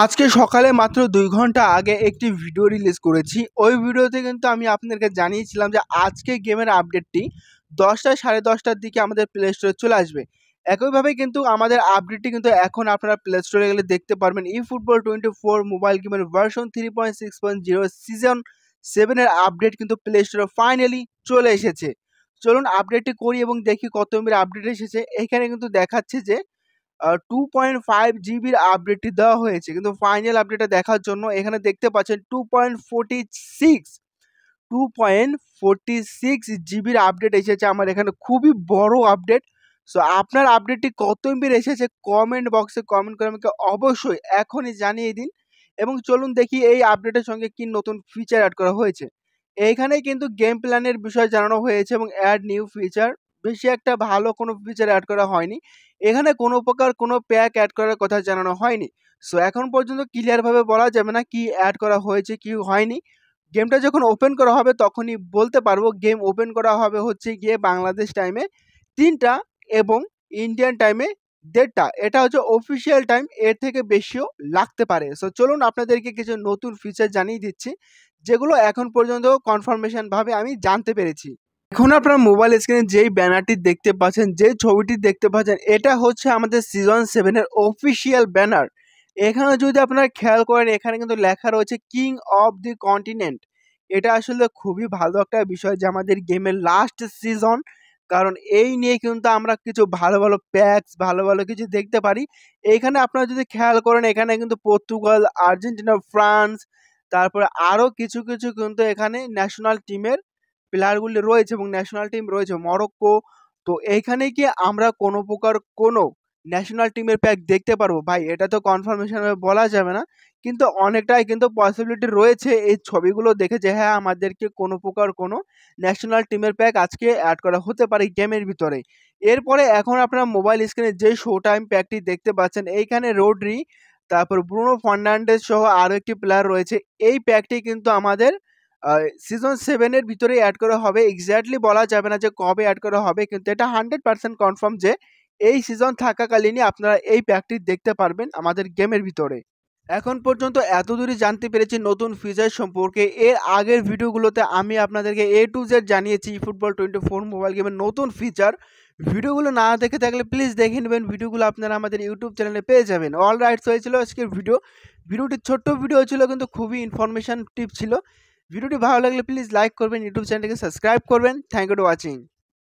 আজকে সকালে মাত্র দুই ঘন্টা আগে একটি ভিডিও রিলিজ করেছি ওই ভিডিওতে কিন্তু আমি আপনাদেরকে জানিয়েছিলাম যে আজকে গেমের আপডেটটি দশটা সাড়ে দশটার দিকে আমাদের প্লে স্টোরে চলে আসবে একইভাবে কিন্তু আমাদের আপডেটটি কিন্তু এখন আপনারা প্লে স্টোরে গেলে দেখতে পারবেন eFootball twenty four mobile গেমের version three point six point zero season সেভেনের আপডেট কিন্তু প্লে স্টোরে ফাইনালি চলে এসেছে চলুন আপডেটটি করি এবং দেখি কত এমবির আপডেট এসেছে এখানে কিন্তু দেখাচ্ছে যে টু পয়েন্ট ফাইভ জিবির আপডেটটি দেওয়া হয়েছে কিন্তু ফাইনাল আপডেটটা দেখার জন্য এখানে দেখতে পাচ্ছেন two point forty six two point forty six জিবির আপডেট এসেছে আমার এখানে খুবই বড় আপডেট সো আপনার আপডেটটি কত এমবির এসেছে কমেন্ট বক্সে কমেন্ট করে আমাকে অবশ্যই এখনই জানিয়ে দিন এবং চলুন দেখি এই আপডেটের সঙ্গে কি নতুন ফিচার অ্যাড করা হয়েছে এইখানে কিন্তু গেম প্ল্যানের বিষয় জানানো হয়েছে এবং অ্যাড নিউ ফিচার বেশি একটা ভালো কোনো ফিচার অ্যাড করা হয়নি এখানে কোনো প্রকার কোনো প্যাক অ্যাড করার কথা জানানো হয়নি সো এখন পর্যন্ত ক্লিয়ারভাবে বলা যাবে না কি অ্যাড করা হয়েছে কি হয়নি গেমটা যখন ওপেন করা হবে তখনই বলতে পারবো গেম ওপেন করা হবে হচ্ছে গিয়ে বাংলাদেশ টাইমে তিনটা এবং ইন্ডিয়ান টাইমে দেড়টা এটা হচ্ছে অফিসিয়াল টাইম এর থেকে বেশিও লাগতে পারে সো চলুন আপনাদেরকে কিছু নতুন ফিচার জানিয়ে দিচ্ছি যেগুলো এখন পর্যন্ত কনফার্মেশনভাবে আমি জানতে পেরেছি এখন আপনারা মোবাইল স্ক্রিনে যেই ব্যানারটি দেখতে পাচ্ছেন যে ছবিটি দেখতে পাচ্ছেন এটা হচ্ছে আমাদের সিজন সেভেনের অফিসিয়াল ব্যানার এখানে যদি আপনারা খেয়াল করেন এখানে কিন্তু লেখা রয়েছে কিং অফ দি কন্টিনেন্ট এটা আসলে খুবই ভালো একটা বিষয় যে আমাদের গেমের লাস্ট সিজন কারণ এই নিয়ে কিন্তু আমরা কিছু ভালো ভালো প্যাকস ভালো ভালো কিছু দেখতে পারি এখানে আপনারা যদি খেয়াল করেন এখানে কিন্তু পর্তুগাল আর্জেন্টিনা ফ্রান্স তারপরে আরও কিছু কিছু কিন্তু এখানে ন্যাশনাল টিমের প্লেয়ারগুলি রয়েছে এবং ন্যাশনাল টিম রয়েছে মরক্কো তো এইখানে কি আমরা কোনো প্রকার কোনো ন্যাশনাল টিমের প্যাক দেখতে পারবো ভাই এটা তো কনফার্মেশন বলা যাবে না কিন্তু অনেকটাই কিন্তু পসিবিলিটি রয়েছে এই ছবিগুলো দেখে যে হ্যাঁ আমাদেরকে কোনো প্রকার কোনো ন্যাশনাল টিমের প্যাক আজকে অ্যাড করা হতে পারে গেমের ভিতরে এরপরে এখন আপনার মোবাইল স্ক্রিনে যে শো টাইম প্যাকটি দেখতে পাচ্ছেন এইখানে রোডরি তারপর ব্রুনো ফার্নান্ডেজ সহ আরও একটি প্লেয়ার রয়েছে এই প্যাকটি কিন্তু আমাদের সিজন সেভেনের ভিতরে অ্যাড করা হবে এক্স্যাক্টলি বলা যাবে না যে কবে অ্যাড করা হবে কিন্তু এটা হান্ড্রেড পার্সেন্ট কনফার্ম যে এই সিজন থাকাকালীনই আপনারা এই প্যাকটি দেখতে পারবেন আমাদের গেমের ভিতরে এখন পর্যন্ত এত দূরই জানতে পেরেছি নতুন ফিচার সম্পর্কে এর আগের ভিডিওগুলোতে আমি আপনাদেরকে এ টু জেড জানিয়েছি ফুটবল টোয়েন্টি ফোর মোবাইল গেমের নতুন ফিচার ভিডিওগুলো না দেখে থাকলে প্লিজ দেখে নেবেন ভিডিওগুলো আপনারা আমাদের ইউটিউব চ্যানেলে পেয়ে যাবেন অল রাইটস হয়েছিল আজকের ভিডিও ভিডিওটি ছোট্ট ভিডিও ছিল কিন্তু খুবই ইনফরমেশান টিপ ছিল ভিডিওটি ভালো লাগলে প্লিজ লাইক করবেন ইউটিউব চ্যানেলটিকে সাবস্ক্রাইব করবেন থ্যাংক ইউ টু ওয়াচিং